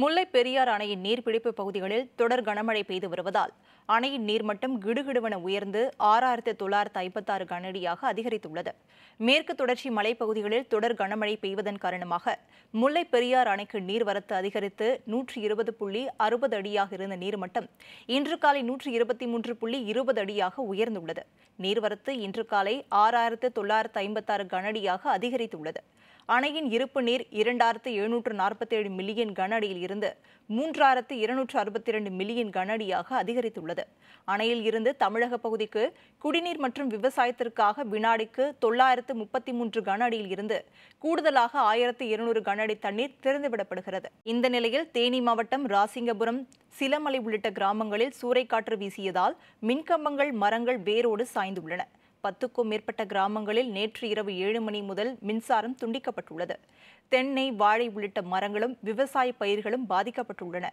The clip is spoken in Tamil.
முல்லை பெரியார் அணையின் நீர்பிடிப்பு பகுதிகளில் தொடர் கனமழை பெய்து வருவதால் அணையின் நீர்மட்டம் கிடுகிடுவென உயர்ந்து ஆறாயிரத்து தொள்ளாயிரத்து ஐம்பத்தாறு கனஅடியாக அதிகரித்துள்ளது மேற்கு தொடர்ச்சி மலைப்பகுதிகளில் தொடர் கனமழை பெய்வதன் காரணமாக முல்லை பெரியார் அணைக்கு நீர்வரத்து அதிகரித்து நூற்றி இருபது புள்ளி அறுபது அடியாக இருந்த நீர்மட்டம் இன்று காலை நூற்றி இருபத்தி மூன்று புள்ளி இருபது அடியாக உயர்ந்துள்ளது நீர்வரத்து இன்று காலை ஆறாயிரத்து தொள்ளாயிரத்து ஐம்பத்தாறு கனஅடியாக அதிகரித்துள்ளது அணையின் இருப்பு நீர் இரண்டாயிரத்து எழுநூற்று நாற்பத்தி ஏழு மில்லியன் கன அடியில் இருந்து மூன்றாயிரத்து இருநூற்று அறுபத்தி இரண்டு மில்லியன் கன அடியாக அதிகரித்துள்ளது அணையில் இருந்து தமிழக பகுதிக்கு குடிநீர் மற்றும் விவசாயத்திற்காக வினாடிக்கு தொள்ளாயிரத்து முப்பத்தி மூன்று கன அடியில் இருந்து கூடுதலாக ஆயிரத்து இருநூறு கன அடி தண்ணீர் திறந்துவிடப்படுகிறது இந்த நிலையில் தேனி மாவட்டம் ராசிங்கபுரம் சிலமலை உள்ளிட்ட கிராமங்களில் சூறைக்காற்று வீசியதால் மின்கம்பங்கள் மரங்கள் வேரோடு சாய்ந்துள்ளன பத்துக்கும் மேற்பட்ட கிராமங்களில் நேற்று இரவு ஏழு மணி முதல் மின்சாரம் துண்டிக்கப்பட்டுள்ளது தென்னை வாழை உள்ளிட்ட மரங்களும் விவசாய பயிர்களும் பாதிக்கப்பட்டுள்ளன